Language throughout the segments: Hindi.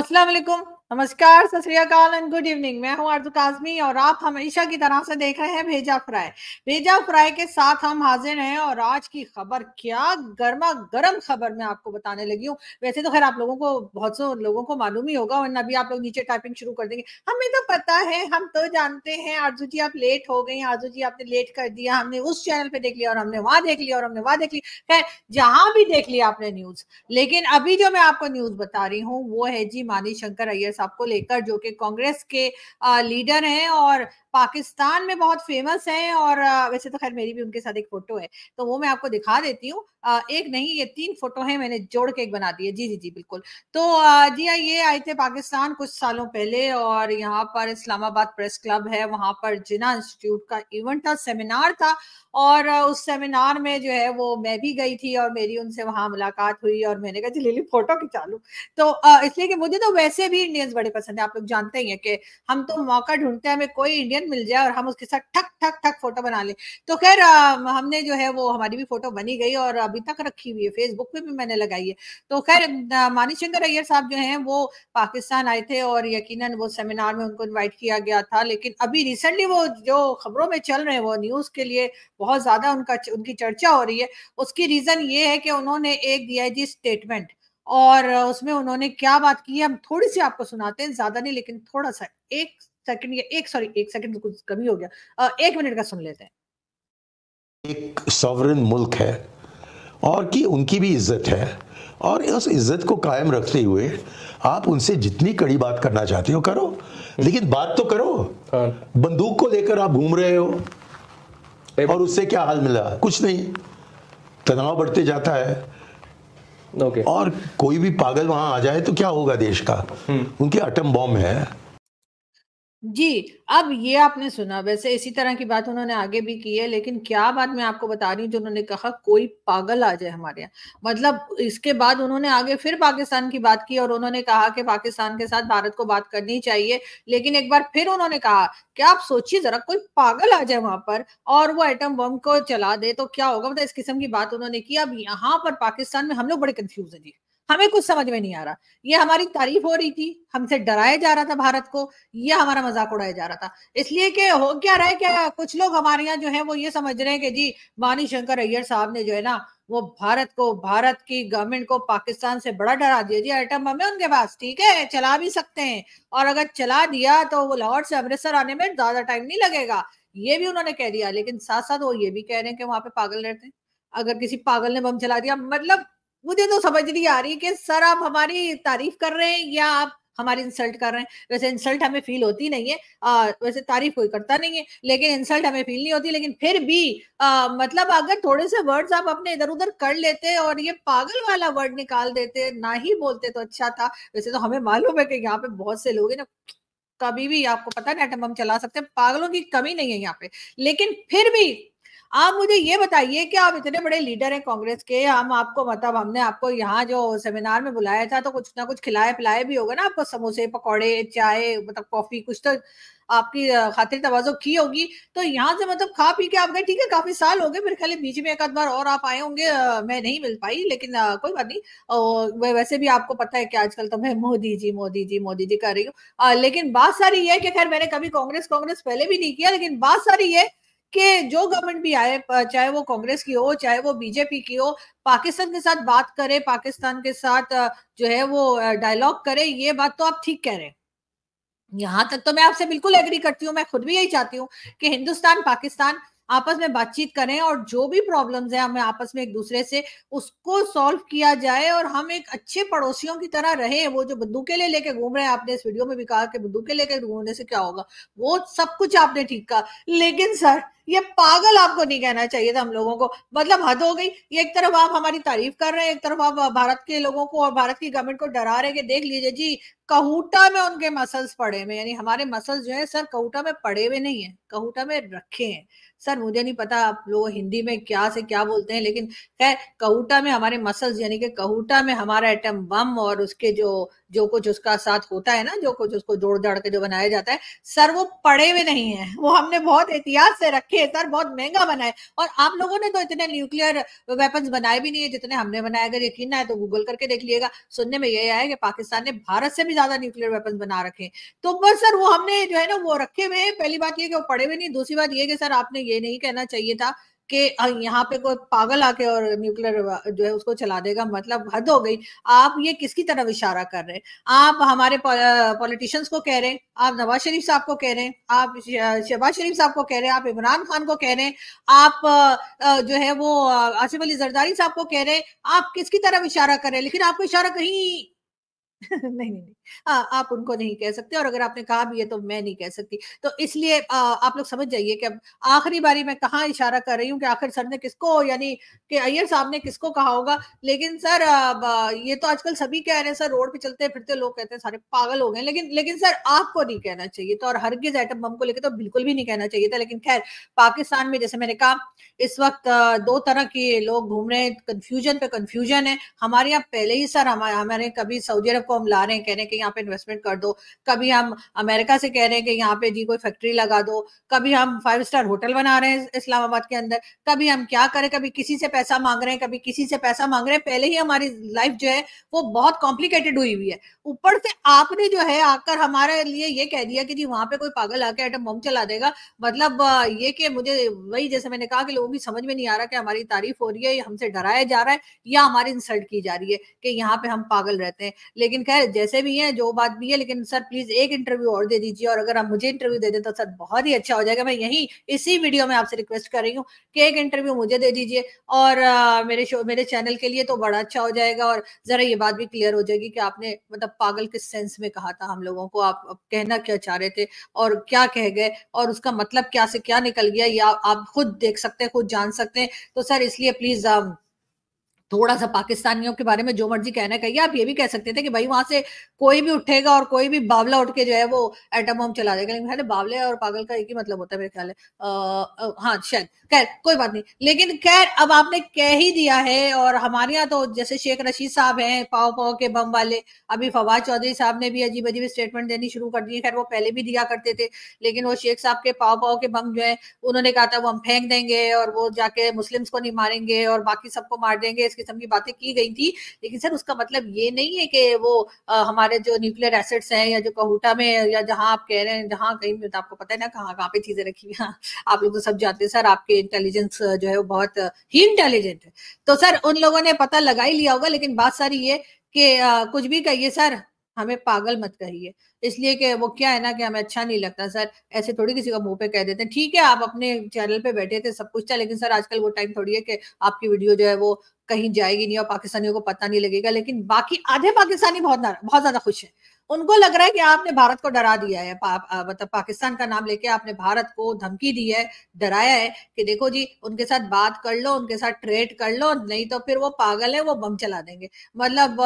अस्सलाम नमस्कार सत एंड गुड इवनिंग मैं हूं अर्जु काजमी और आप हमेशा की तरह से देख रहे हैं भेजा फ्राई भेजा फ्राई के साथ हम हाजिर हैं और आज की खबर क्या गर्मा गर्म खबर मैं आपको बताने लगी हूँ वैसे तो खैर आप लोगों को बहुत से लोगों को मालूम ही होगा वरना अभी आप लोग नीचे टाइपिंग शुरू कर देंगे हमें तो पता है हम तो जानते हैं अर्जु जी आप लेट हो गई अर्जु जी आपने लेट कर दिया हमने उस चैनल पर देख लिया और हमने वहां देख लिया और हमने वहां देख लिया खैर जहां भी देख लिया आपने न्यूज लेकिन अभी जो मैं आपको न्यूज बता रही हूँ वो है जी मानी शंकर अय्यर साहब को लेकर जो कि कांग्रेस के लीडर हैं और पाकिस्तान में बहुत फेमस हैं और वैसे तो खैर मेरी भी उनके साथ एक फोटो है तो वो मैं आपको दिखा देती हूँ एक नहीं ये तीन फोटो हैं मैंने जोड़ के एक बना दी है जी जी जी बिल्कुल तो जी हाँ ये आए थे पाकिस्तान कुछ सालों पहले और यहाँ पर इस्लामाबाद प्रेस क्लब है वहाँ पर जिना इंस्टीट्यूट का इवेंट था सेमिनार था और उस सेमिनार में जो है वो मैं भी गई थी और मेरी उनसे वहाँ मुलाकात हुई और मैंने कहा चलिए फोटो खिंचा लूँ तो इसलिए कि मुझे तो वैसे भी इंडियंस बड़े पसंद है आप लोग जानते ही हैं कि हम तो मौका ढूंढते हैं हमें कोई इंडियन लोकेशन मिल जाए और हम उसके साथ ठक ठक ठक फोटो बना ले तो खैर हमने जो है वो हमारी भी फोटो बनी गई और अभी तक रखी हुई है फेसबुक पे भी मैंने लगाई है तो खैर मानी शंकर अय्यर साहब जो है वो पाकिस्तान आए थे और यकीनन वो सेमिनार में उनको इन्वाइट किया गया था लेकिन अभी रिसेंटली वो जो खबरों में चल रहे हैं वो न्यूज़ के लिए बहुत ज़्यादा उनका उनकी चर्चा हो रही है उसकी रीज़न ये है कि उन्होंने एक दिया है जी स्टेटमेंट और उसमें उन्होंने क्या बात की है हम थोड़ी सी आपको सुनाते हैं ज़्यादा नहीं लेकिन थोड़ा सा एक सेकंड या एक सॉरी एक सेकंड तो कुछ कमी हो गया एक मिनट का सुन लेते हैं एक सॉवरन मुल्क है और कि उनकी भी इज्जत है और उस इज्जत को कायम रखते हुए आप उनसे जितनी कड़ी बात करना चाहते हो करो लेकिन बात तो करो हाँ। बंदूक को लेकर आप घूम रहे हो और उससे क्या हाल मिला कुछ नहीं तनाव बढ़ते जाता है ओके। और कोई भी पागल वहां आ जाए तो क्या होगा देश का हम्म। उनके अटम बॉम्ब है जी, अब ये आपने सुना वैसे इसी तरह की बात उन्होंने आगे भी की है लेकिन क्या बात मैं आपको बता रही हूँ जो उन्होंने कहा कोई पागल आ जाए हमारे यहाँ मतलब इसके बाद उन्होंने आगे फिर पाकिस्तान की बात की और उन्होंने कहा कि पाकिस्तान के साथ भारत को बात करनी चाहिए लेकिन एक बार फिर उन्होंने कहा कि आप सोचिए जरा कोई पागल आ जाए वहां पर और वो एटम बम को चला दे तो क्या होगा मतलब इस किस्म की बात उन्होंने की अब यहाँ पर पाकिस्तान में हम लोग बड़े कंफ्यूज है जी हमें कुछ समझ में नहीं आ रहा ये हमारी तारीफ हो रही थी हमसे डराया जा रहा था भारत को यह हमारा मजाक उड़ाया जा रहा था इसलिए कि हो क्या रहा है क्या कुछ लोग हमारे यहाँ जो है वो ये समझ रहे हैं कि जी वानी शंकर अय्यर साहब ने जो है ना वो भारत को भारत की गवर्नमेंट को पाकिस्तान से बड़ा डरा दिया जी आइटम बम है उनके पास ठीक है चला भी सकते हैं और अगर चला दिया तो वो लाहौर से अमृतसर आने में ज्यादा टाइम नहीं लगेगा ये भी उन्होंने कह दिया लेकिन साथ साथ वो ये भी कह रहे हैं कि वहां पे पागल रहते हैं अगर किसी पागल ने बम चला दिया मतलब मुझे तो समझ नहीं आ रही कि सर आप हमारी तारीफ कर रहे हैं या आप हमारी इंसल्ट कर रहे हैं वैसे इंसल्ट हमें फील होती नहीं है आ, वैसे तारीफ कोई करता नहीं है लेकिन इंसल्ट हमें फील नहीं होती लेकिन फिर भी आ, मतलब अगर थोड़े से वर्ड्स आप अपने इधर उधर कर लेते और ये पागल वाला वर्ड निकाल देते ना ही बोलते तो अच्छा था वैसे तो हमें मालूम है कि यहाँ पे बहुत से लोग हैं ना कभी भी आपको पता नहीं एटम बम चला सकते हैं पागलों की कमी नहीं है यहाँ पे लेकिन फिर भी आप मुझे ये बताइए कि आप इतने बड़े लीडर हैं कांग्रेस के हम आपको मतलब हमने आपको यहाँ जो सेमिनार में बुलाया था तो कुछ ना कुछ खिलाए पिलाए भी होगा ना आपको समोसे पकौड़े चाय मतलब कॉफी कुछ तो आपकी खातिर तवाजो की होगी तो यहाँ से मतलब खा पी के आप गए ठीक है काफी साल हो गए मेरे ख्याल बीच में एक आध बार और आप आए होंगे मैं नहीं मिल पाई लेकिन कोई बात नहीं वैसे भी आपको पता है कि आजकल तो मैं मोदी जी मोदी जी मोदी जी कर रही हूँ लेकिन बात सारी ये है कि खैर मैंने कभी कांग्रेस कांग्रेस पहले भी नहीं किया लेकिन बात सारी ये कि जो गवर्नमेंट भी आए चाहे वो कांग्रेस की हो चाहे वो बीजेपी की हो पाकिस्तान के साथ बात करे पाकिस्तान के साथ जो है वो डायलॉग करे ये बात तो आप ठीक कह रहे हैं यहाँ तक तो मैं आपसे बिल्कुल एग्री करती हूँ मैं खुद भी यही चाहती हूँ कि हिंदुस्तान पाकिस्तान आपस में बातचीत करें और जो भी प्रॉब्लम्स हैं हमें आपस में एक दूसरे से उसको सॉल्व किया जाए और हम एक अच्छे पड़ोसियों की तरह रहे वो जो बंदूकें ले लेके घूम रहे हैं आपने इस वीडियो में भी कहा कि बंदूकें लेके घूमने से क्या होगा वो सब कुछ आपने ठीक कहा लेकिन सर ये पागल आपको नहीं कहना चाहिए था हम लोगों को मतलब हद हो गई ये एक तरफ आप हमारी तारीफ कर रहे हैं एक तरफ आप भारत के लोगों को और भारत की गवर्नमेंट को डरा रहे कि देख लीजिए जी कहूटा में उनके मसल्स पड़े हुए यानी हमारे मसल्स जो है सर कहूटा में पड़े हुए नहीं है कहूटा में रखे हैं सर मुझे नहीं पता आप लोग हिंदी में क्या से क्या बोलते हैं लेकिन खैर कहूटा में हमारे मसल्स यानी कि कहूटा में हमारा एटम बम और उसके जो जो कुछ उसका साथ होता है ना जो कुछ उसको जोड़ जाड़ के जो बनाया जाता है सर वो पड़े हुए नहीं है वो हमने बहुत एहतियात से रखे है सर बहुत महंगा बनाए और आप लोगों ने तो इतने न्यूक्लियर वेपन्स बनाए भी नहीं है जितने हमने बनाए अगर यकीन है तो गूगल करके देख लिएगा सुनने में यह आया कि पाकिस्तान ने भारत से भी ज्यादा न्यूक्लियर वेपन बना रखे तो बस सर वो हमने जो है ना वो रखे हुए हैं पहली बात ये कि वो पड़े हुए नहीं दूसरी बात ये कि सर आपने ये नहीं कहना चाहिए था कि यहाँ पे कोई पागल आके और न्यूक्लियर जो है उसको चला देगा मतलब हद हो गई आप ये किसकी तरफ इशारा कर रहे हैं आप हमारे पॉलिटिशियंस को कह रहे हैं आप नवाज शरीफ साहब को कह रहे हैं आप शहबाज शरीफ साहब को कह रहे हैं आप इमरान खान को कह रहे हैं आप जो है वो आसिफ अली जरदारी साहब को कह रहे हैं आप किसकी तरफ इशारा कर रहे हैं लेकिन आपको इशारा कहीं नहीं नहीं नहीं हाँ आप उनको नहीं कह सकते और अगर आपने कहा भी है तो मैं नहीं कह सकती तो इसलिए आप लोग समझ जाइए कि अब आखिरी बारी मैं कहाँ इशारा कर रही हूँ कि आखिर सर ने किसको यानी कि अय्यर साहब ने किसको कहा होगा लेकिन सर ये तो आजकल सभी कह रहे हैं सर रोड पे चलते फिरते लोग कहते हैं सारे पागल हो गए लेकिन लेकिन सर आपको नहीं कहना चाहिए तो और हर गिज एटम बम को लेकर तो बिल्कुल भी नहीं कहना चाहिए था लेकिन खैर पाकिस्तान में जैसे मैंने कहा इस वक्त दो तरह के लोग घूम रहे हैं कंफ्यूजन पे कंफ्यूजन है हमारे यहाँ पहले ही सर हमारे हमारे कभी सऊदी अरब को हम ला रहे हैं कह रहे हैं कि यहाँ पे इन्वेस्टमेंट कर दो कभी हम अमेरिका से कह रहे हैं कि यहाँ पे जी कोई फैक्ट्री लगा दो कभी हम फाइव स्टार होटल बना रहे हैं इस्लामाबाद के अंदर कभी हम क्या करें कभी किसी से पैसा मांग रहे हैं कभी किसी से पैसा मांग रहे हैं पहले ही हमारी लाइफ जो है वो बहुत कॉम्प्लिकेटेड हुई हुई है ऊपर से आपने जो है आकर हमारे लिए ये कह दिया कि जी वहां पे कोई पागल आके एटम बम चला देगा मतलब ये कि मुझे वही जैसे मैंने कहा कि लोगों की समझ में नहीं आ रहा कि हमारी तारीफ हो रही है हमसे डराया जा रहा है या हमारी इंसल्ट की जा रही है कि यहाँ पे हम पागल रहते हैं लेकिन खैर जैसे भी है जो बात भी है लेकिन सर प्लीज एक इंटरव्यू और दे दीजिए और अगर आप मुझे इंटरव्यू दे दें तो सर बहुत ही अच्छा हो जाएगा मैं यही इसी वीडियो में आपसे रिक्वेस्ट कर रही हूँ कि एक इंटरव्यू मुझे दे दीजिए और मेरे शो मेरे चैनल के लिए तो बड़ा अच्छा हो जाएगा और जरा ये बात भी क्लियर हो जाएगी कि आपने मतलब पागल किस सेंस में कहा था हम लोगों को आप कहना क्या चाह रहे थे और क्या कह गए और उसका मतलब क्या से क्या निकल गया या आप खुद देख सकते हैं खुद जान सकते हैं तो सर इसलिए प्लीज थोड़ा सा पाकिस्तानियों के बारे में जो मर्जी कहना कहिए आप ये भी कह सकते थे कि भाई वहां से कोई भी उठेगा और कोई भी बावला उठ के जो है वो एटम बम चला देगा लेकिन भाई बावले और पागल का एक ही मतलब होता है मेरे ख्याल है हाँ शायद खैर कोई बात नहीं लेकिन खैर अब आपने कह ही दिया है और हमारे यहाँ तो जैसे शेख रशीद साहब हैं पाओ पाओ के बम वाले अभी फवाद चौधरी साहब ने भी अजीब अजीब स्टेटमेंट देनी शुरू कर दी है खैर वो पहले भी दिया करते थे लेकिन वो शेख साहब के पाओ पाओ के बम जो है उन्होंने कहा था वो हम फेंक देंगे और वो जाके मुस्लिम्स को नहीं मारेंगे और बाकी सबको मार देंगे इसके किस्म की बातें की गई थी लेकिन सर उसका मतलब ये नहीं है कि वो आ, हमारे जो न्यूक्लियर एसेट्स हैं या जो कहूटा में या जहाँ आप कह रहे हैं जहाँ कहीं तो आपको पता है ना कहाँ कहाँ पे चीजें रखी हैं आप लोग तो सब जानते हैं सर आपके इंटेलिजेंस जो है वो बहुत ही इंटेलिजेंट है तो सर उन लोगों ने पता लगा ही लिया होगा लेकिन बात सारी ये कि कुछ भी कहिए सर हमें पागल मत कहिए इसलिए कि वो क्या है ना कि हमें अच्छा नहीं लगता सर ऐसे थोड़ी किसी का मुंह पे कह देते हैं ठीक है आप अपने चैनल पे बैठे थे सब कुछ था लेकिन सर आजकल वो टाइम थोड़ी है कि आपकी वीडियो जो है वो कहीं जाएगी नहीं और पाकिस्तानियों को पता नहीं लगेगा लेकिन बाकी आधे पाकिस्तानी बहुत बहुत ज्यादा खुश है उनको लग रहा है कि आपने भारत को डरा दिया है मतलब पा, पाकिस्तान का नाम लेके आपने भारत को धमकी दी है डराया है कि देखो जी उनके साथ बात कर लो उनके साथ ट्रेड कर लो नहीं तो फिर वो पागल है वो बम चला देंगे मतलब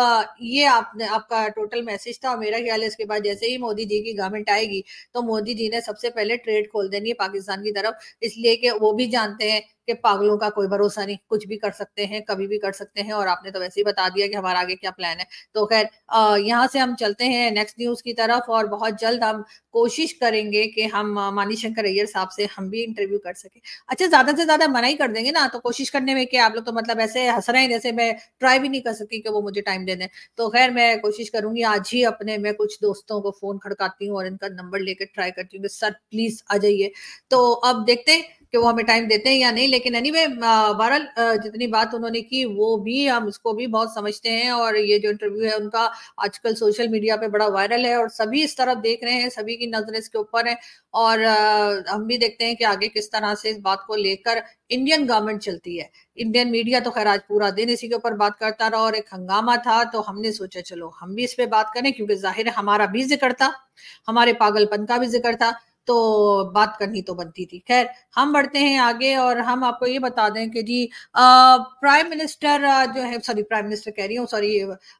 ये आपने आपका टोटल मैसेज था मेरा ख्याल है इसके बाद जैसे ही मोदी जी की गवर्नमेंट आएगी तो मोदी जी ने सबसे पहले ट्रेड खोल देनी है पाकिस्तान की तरफ इसलिए कि वो भी जानते हैं कि पागलों का कोई भरोसा नहीं कुछ भी कर सकते हैं कभी भी कर सकते हैं और आपने तो वैसे ही बता दिया कि हमारा आगे क्या प्लान है तो खैर यहाँ से हम चलते हैं नेक्स्ट न्यूज की तरफ और बहुत जल्द हम कोशिश करेंगे कि हम मानी शंकर अय्यर साहब से हम भी इंटरव्यू कर सके अच्छा ज्यादा से ज्यादा मना ही कर देंगे ना तो कोशिश करने में कि आप लोग तो मतलब ऐसे हंस रहे हैं जैसे मैं ट्राई भी नहीं कर सकी कि वो मुझे टाइम दे दें तो खैर मैं कोशिश करूंगी आज ही अपने मैं कुछ दोस्तों को फोन खड़काती हूँ और इनका नंबर लेकर ट्राई करती हूँ सर प्लीज आ जाइए तो अब देखते हैं कि वो हमें टाइम देते हैं या नहीं लेकिन एनी anyway, बहरहाल जितनी बात उन्होंने की वो भी हम उसको भी बहुत समझते हैं और ये जो इंटरव्यू है उनका आजकल सोशल मीडिया पे बड़ा वायरल है और सभी इस तरफ देख रहे हैं सभी की नजर इसके ऊपर है और हम भी देखते हैं कि आगे किस तरह से इस बात को लेकर इंडियन गवर्नमेंट चलती है इंडियन मीडिया तो खैर आज पूरा दिन इसी के ऊपर बात करता रहा और एक हंगामा था तो हमने सोचा चलो हम भी इस पे बात करें क्योंकि जाहिर है हमारा भी जिक्र था हमारे पागलपन का भी जिक्र था तो बात करनी तो बनती थी खैर हम बढ़ते हैं आगे और हम आपको ये बता दें कि जी प्राइम मिनिस्टर जो है सॉरी प्राइम मिनिस्टर कह रही हूँ sorry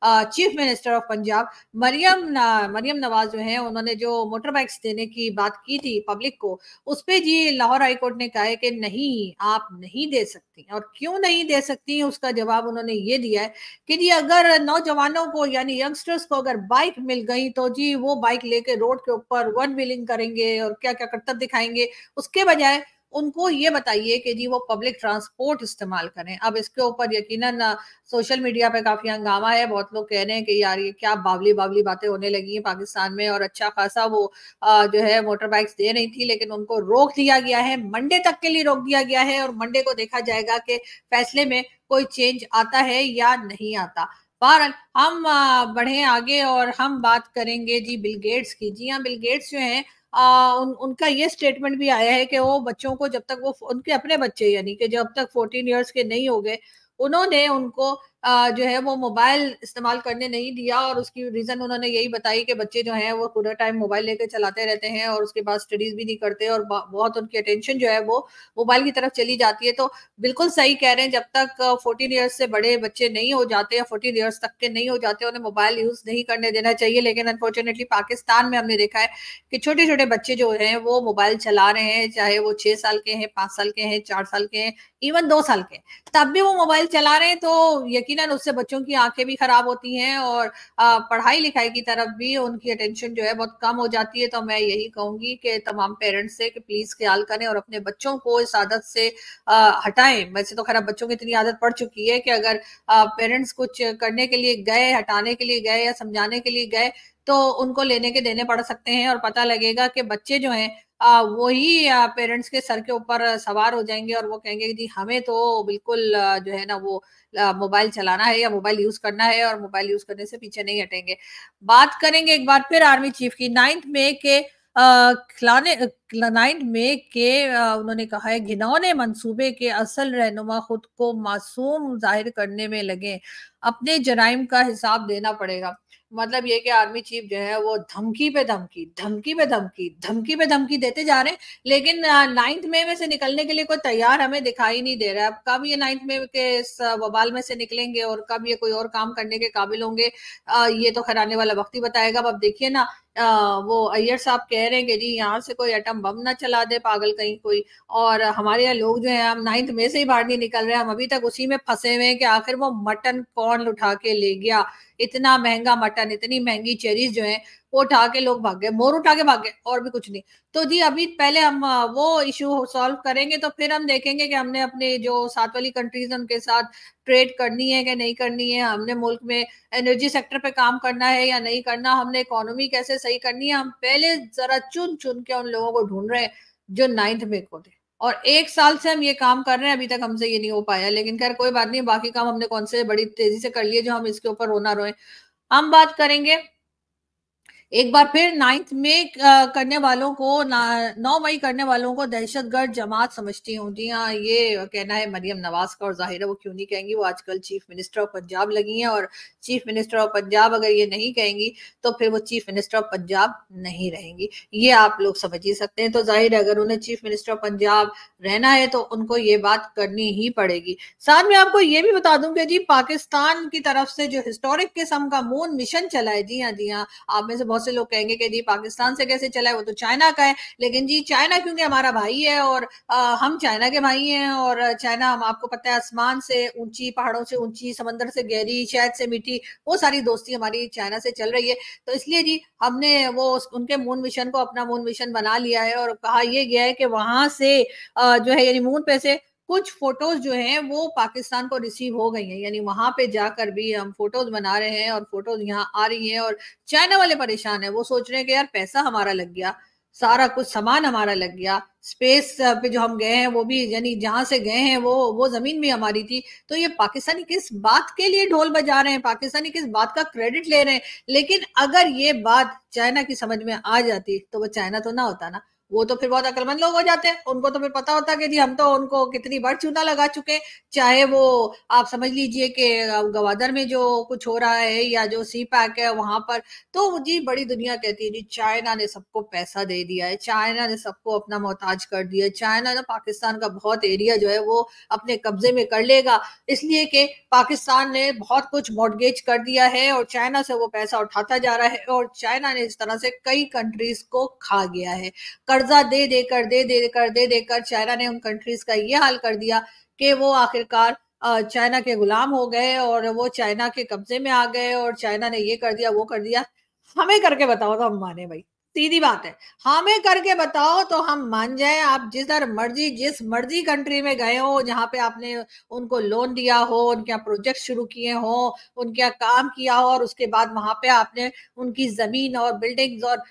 chief minister of Punjab Maryam Maryam Nawaz जो है उन्होंने जो मोटर बाइक्स देने की बात की थी पब्लिक को उस पर जी लाहौर हाईकोर्ट ने कहा है कि नहीं आप नहीं दे सकते सकती हैं और क्यों नहीं दे सकती हैं उसका जवाब उन्होंने ये दिया है कि जी अगर नौजवानों को यानी यंगस्टर्स को अगर बाइक मिल गई तो जी वो बाइक लेके रोड के ऊपर वन व्हीलिंग करेंगे और क्या क्या करतब दिखाएंगे उसके बजाय उनको ये बताइए कि जी वो पब्लिक ट्रांसपोर्ट इस्तेमाल करें अब इसके ऊपर यकीनन सोशल मीडिया पे काफी हंगामा है बहुत लोग कह रहे हैं कि यार ये क्या बावली बावली बातें होने लगी हैं पाकिस्तान में और अच्छा खासा वो आ, जो है मोटर बाइक्स दे रही थी लेकिन उनको रोक दिया गया है मंडे तक के लिए रोक दिया गया है और मंडे को देखा जाएगा कि फैसले में कोई चेंज आता है या नहीं आता बहरहाल हम बढ़े आगे और हम बात करेंगे जी बिल गेट्स की जी हाँ बिल गेट्स जो हैं आ, उन, उनका ये स्टेटमेंट भी आया है कि वो बच्चों को जब तक वो उनके अपने बच्चे यानी कि जब तक फोर्टीन ईयर्स के नहीं हो गए उन्होंने उनको जो है वो मोबाइल इस्तेमाल करने नहीं दिया और उसकी रीज़न उन्होंने यही बताई कि बच्चे जो हैं वो पूरा टाइम मोबाइल लेकर चलाते रहते हैं और उसके बाद स्टडीज़ भी नहीं करते और बहुत उनकी अटेंशन जो है वो मोबाइल की तरफ चली जाती है तो बिल्कुल सही कह रहे हैं जब तक फोर्टीन ईयर्स से बड़े बच्चे नहीं हो जाते या फोर्टीन ईयर्स तक के नहीं हो जाते उन्हें मोबाइल यूज़ नहीं करने देना चाहिए लेकिन अनफॉर्चुनेटली पाकिस्तान में हमने देखा है कि छोटे छोटे बच्चे जो हैं वो मोबाइल चला रहे हैं चाहे वो छह साल के हैं पाँच साल के हैं चार साल के हैं इवन दो साल के तब भी वो मोबाइल चला रहे हैं तो यकीन यकीनन उससे बच्चों की आंखें भी खराब होती हैं और पढ़ाई लिखाई की तरफ भी उनकी अटेंशन जो है बहुत कम हो जाती है तो मैं यही कहूंगी कि तमाम पेरेंट्स से कि प्लीज ख्याल करें और अपने बच्चों को इस आदत से हटाएं वैसे तो खराब बच्चों की इतनी आदत पड़ चुकी है कि अगर पेरेंट्स कुछ करने के लिए गए हटाने के लिए गए या समझाने के लिए गए तो उनको लेने के देने पड़ सकते हैं और पता लगेगा कि बच्चे जो हैं वही पेरेंट्स के सर के ऊपर सवार हो जाएंगे और वो कहेंगे जी हमें तो बिल्कुल जो है ना वो मोबाइल चलाना है या मोबाइल यूज करना है और मोबाइल यूज करने से पीछे नहीं हटेंगे बात करेंगे एक बार फिर आर्मी चीफ की नाइन्थ में के खिलाने नाइन्थ में के उन्होंने कहा है घिनौने मंसूबे के असल रहनुमा खुद को मासूम जाहिर करने में लगे अपने जराइम का हिसाब देना पड़ेगा मतलब ये कि आर्मी चीफ जो है वो धमकी पे धमकी धमकी पे धमकी धमकी पे धमकी देते जा रहे हैं लेकिन नाइन्थ मे में से निकलने के लिए कोई तैयार हमें दिखाई नहीं दे रहा है अब कब ये नाइन्थ मे के इस बबाल में से निकलेंगे और कब ये कोई और काम करने के काबिल होंगे ये तो खराने वाला वक्त ही बताएगा अब देखिए ना आ, वो अय्यर साहब कह रहे हैं कि जी यहाँ से कोई एटम बम ना चला दे पागल कहीं कोई और हमारे यहाँ लोग जो है हम नाइन्थ में से ही बाहर नहीं निकल रहे हम अभी तक उसी में फंसे हुए हैं कि आखिर वो मटन कौन उठा के ले गया इतना महंगा मटन इतनी महंगी चेरीज जो है वो उठा के लोग भाग गए मोर उठा के भाग गए और भी कुछ नहीं तो जी अभी पहले हम वो इशू सॉल्व करेंगे तो फिर हम देखेंगे कि हमने अपने जो साथ वाली कंट्रीज है उनके साथ ट्रेड करनी है कि नहीं करनी है हमने मुल्क में एनर्जी सेक्टर पे काम करना है या नहीं करना हमने इकोनॉमी कैसे सही करनी है हम पहले जरा चुन चुन के उन लोगों को ढूंढ रहे हैं जो नाइन्थ में को थे और एक साल से हम ये काम कर रहे हैं अभी तक हमसे ये नहीं हो पाया लेकिन खैर कोई बात नहीं बाकी काम हमने कौन से बड़ी तेजी से कर लिए जो हम इसके ऊपर रोना रोए हम बात करेंगे एक बार फिर नाइन्थ में करने वालों को नौ मई करने वालों को दहशतगर्द जमात समझती हूँ जी हाँ ये कहना है मरियम नवाज का और जाहिर है वो क्यों नहीं कहेंगी वो आजकल चीफ मिनिस्टर ऑफ पंजाब लगी हैं और चीफ मिनिस्टर ऑफ पंजाब अगर ये नहीं कहेंगी तो फिर वो चीफ मिनिस्टर ऑफ पंजाब नहीं रहेंगी ये आप लोग समझ ही सकते हैं तो जाहिर है अगर उन्हें चीफ मिनिस्टर ऑफ पंजाब रहना है तो उनको ये बात करनी ही पड़ेगी साथ में आपको ये भी बता दूंगी जी पाकिस्तान की तरफ से जो हिस्टोरिक किस्म का मून मिशन चला है जी हाँ जी हाँ आप में से बहुत बहुत से लोग कहेंगे कि जी पाकिस्तान से कैसे चला है वो तो चाइना का है लेकिन जी चाइना क्योंकि हमारा भाई है और आ, हम चाइना के भाई हैं और चाइना हम आपको पता है आसमान से ऊंची पहाड़ों से ऊंची समंदर से गहरी शहद से मीठी वो सारी दोस्ती हमारी चाइना से चल रही है तो इसलिए जी हमने वो उनके मून मिशन को अपना मून मिशन बना लिया है और कहा यह गया है कि वहां से जो है यानी मून पे से कुछ फोटोज जो हैं वो पाकिस्तान को रिसीव हो गई हैं यानी वहां पे जाकर भी हम फोटोज बना रहे हैं और फोटोज यहाँ आ रही हैं और चाइना वाले परेशान हैं वो सोच रहे हैं कि यार पैसा हमारा लग गया सारा कुछ सामान हमारा लग गया स्पेस पे जो हम गए हैं वो भी यानी जहां से गए हैं वो वो जमीन भी हमारी थी तो ये पाकिस्तानी किस बात के लिए ढोल बजा रहे हैं पाकिस्तानी किस बात का क्रेडिट ले रहे हैं लेकिन अगर ये बात चाइना की समझ में आ जाती तो वो चाइना तो ना होता ना वो तो फिर बहुत अकलमंद लोग हो जाते हैं उनको तो फिर पता होता कि जी हम तो उनको कितनी बार चूना लगा चुके चाहे वो आप समझ लीजिए कि गवादर में जो कुछ हो रहा है या जो सी पैक है वहां पर तो जी बड़ी दुनिया कहती है जी चाइना ने सबको पैसा दे दिया है चाइना ने सबको अपना मोहताज कर दिया चाइना ने पाकिस्तान का बहुत एरिया जो है वो अपने कब्जे में कर लेगा इसलिए कि पाकिस्तान ने बहुत कुछ मॉडगेज कर दिया है और चाइना से वो पैसा उठाता जा रहा है और चाइना ने इस तरह से कई कंट्रीज को खा गया है कर्जा दे देकर दे देकर दे देकर दे चाइना ने उन कंट्रीज का ये हाल कर दिया कि वो आखिरकार चाइना के गुलाम हो गए और वो चाइना के कब्जे में आ गए और चाइना ने ये कर दिया वो कर दिया हमें करके बताओ तो हम माने भाई सीधी बात है हमें करके बताओ तो हम मान जाए आप जिस मर्जी जिस मर्जी कंट्री में गए हो जहाँ पे आपने उनको लोन दिया हो उनके यहाँ प्रोजेक्ट शुरू किए हो उनके यहाँ काम किया हो और उसके बाद वहां पे आपने उनकी जमीन और बिल्डिंग्स और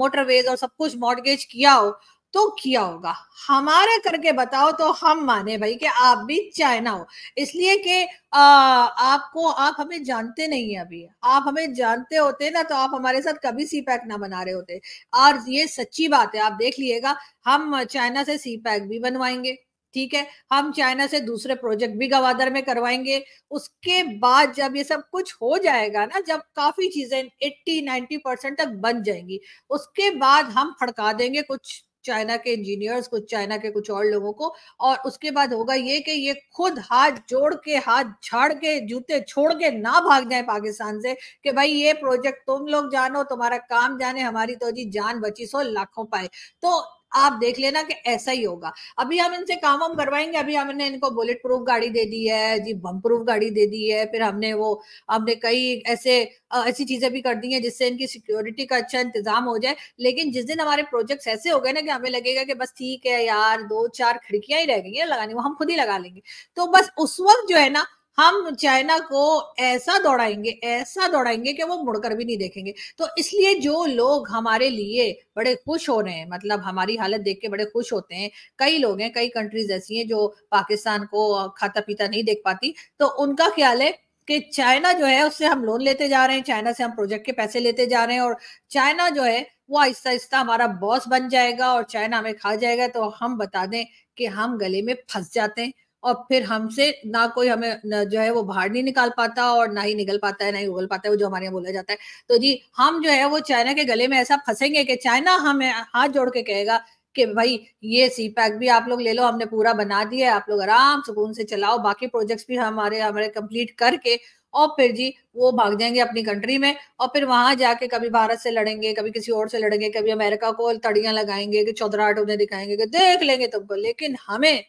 मोटरवेज और सब कुछ मॉडगेज किया हो तो किया होगा हमारे करके बताओ तो हम माने भाई कि आप भी चाइना हो इसलिए कि आपको आप हमें जानते नहीं है अभी आप हमें जानते होते ना तो आप हमारे साथ कभी सी पैक ना बना रहे होते और ये सच्ची बात है आप देख लीजिएगा हम चाइना से सी पैक भी बनवाएंगे ठीक है हम चाइना से दूसरे प्रोजेक्ट भी गवादर में करवाएंगे उसके बाद जब ये सब कुछ हो जाएगा ना जब काफी चीजें 80 90 परसेंट तक बन जाएंगी उसके बाद हम फड़का देंगे कुछ चाइना के इंजीनियर्स को चाइना के कुछ और लोगों को और उसके बाद होगा ये कि ये खुद हाथ जोड़ के हाथ झाड़ के जूते छोड़ के ना भाग जाए पाकिस्तान से कि भाई ये प्रोजेक्ट तुम लोग जानो तुम्हारा काम जाने हमारी तो जी जान बची सो लाखों पाए तो आप देख लेना कि ऐसा ही होगा अभी हम इनसे काम वाम करवाएंगे अभी हमने इनको बुलेट प्रूफ गाड़ी दे दी है जी बम प्रूफ गाड़ी दे दी है फिर हमने वो हमने कई ऐसे ऐसी चीजें भी कर दी हैं जिससे इनकी सिक्योरिटी का अच्छा इंतजाम हो जाए लेकिन जिस दिन हमारे प्रोजेक्ट्स ऐसे हो गए ना कि हमें लगेगा कि बस ठीक है यार दो चार खिड़कियां ही रह गई हैं लगानी वो हम खुद ही लगा लेंगे तो बस उस वक्त जो है ना हम चाइना को ऐसा दौड़ाएंगे ऐसा दौड़ाएंगे कि वो मुड़कर भी नहीं देखेंगे तो इसलिए जो लोग हमारे लिए बड़े खुश हो रहे हैं मतलब हमारी हालत देख के बड़े खुश होते हैं कई लोग हैं कई कंट्रीज ऐसी हैं जो पाकिस्तान को खाता पीता नहीं देख पाती तो उनका ख्याल है कि चाइना जो है उससे हम लोन लेते जा रहे हैं चाइना से हम प्रोजेक्ट के पैसे लेते जा रहे हैं और चाइना जो है वो आहिस्ता आहिस्ता हमारा बॉस बन जाएगा और चाइना हमें खा जाएगा तो हम बता दें कि हम गले में फंस जाते हैं और फिर हमसे ना कोई हमें जो है वो बाहर नहीं निकाल पाता और ना ही निकल पाता है ना ही उगल पाता है वो जो हमारे यहाँ बोला जाता है तो जी हम जो है वो चाइना के गले में ऐसा फंसेंगे कि चाइना हमें हाथ जोड़ के कहेगा कि भाई ये सी पैक भी आप लोग ले लो हमने पूरा बना दिया आप लोग आराम सुकून से चलाओ बाकी प्रोजेक्ट्स भी हमारे हमारे कंप्लीट करके और फिर जी वो भाग जाएंगे अपनी कंट्री में और फिर वहां जाके कभी भारत से लड़ेंगे कभी किसी और से लड़ेंगे कभी अमेरिका को तड़ियां लगाएंगे कि चौधराट उन्हें दिखाएंगे कि देख लेंगे तुमको लेकिन हमें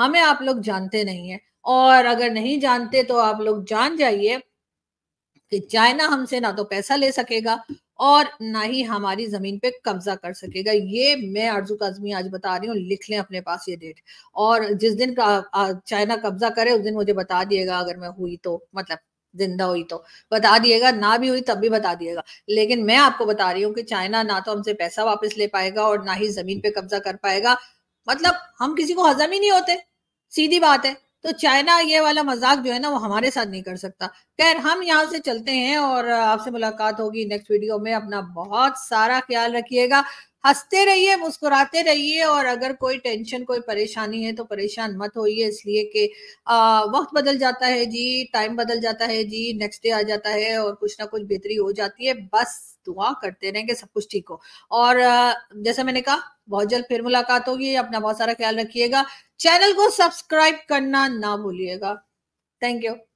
हमें आप लोग जानते नहीं है और अगर नहीं जानते तो आप लोग जान जाइए कि चाइना हमसे ना तो पैसा ले सकेगा और ना ही हमारी जमीन पे कब्जा कर सकेगा ये मैं अर्जु काजमी आज बता रही हूँ लिख लें अपने पास ये डेट और जिस दिन चाइना कब्जा करे उस दिन मुझे बता दिएगा अगर मैं हुई तो मतलब जिंदा हुई तो बता दिएगा ना भी हुई तब भी बता दिएगा लेकिन मैं आपको बता रही हूँ कि चाइना ना तो हमसे पैसा वापस ले पाएगा और ना ही जमीन पे कब्जा कर पाएगा मतलब हम किसी को हजम ही नहीं होते सीधी बात है तो चाइना ये वाला मजाक जो है ना वो हमारे साथ नहीं कर सकता खैर हम यहाँ से चलते हैं और आपसे मुलाकात होगी नेक्स्ट वीडियो में अपना बहुत सारा ख्याल रखिएगा हंसते रहिए मुस्कुराते रहिए और अगर कोई टेंशन कोई परेशानी है तो परेशान मत होइए इसलिए कि वक्त बदल जाता है जी टाइम बदल जाता है जी नेक्स्ट डे आ जाता है और कुछ ना कुछ बेहतरी हो जाती है बस दुआ करते रहेंगे सब कुछ ठीक हो और जैसे मैंने कहा बहुत जल्द फिर मुलाकात होगी अपना बहुत सारा ख्याल रखिएगा चैनल को सब्सक्राइब करना ना भूलिएगा थैंक यू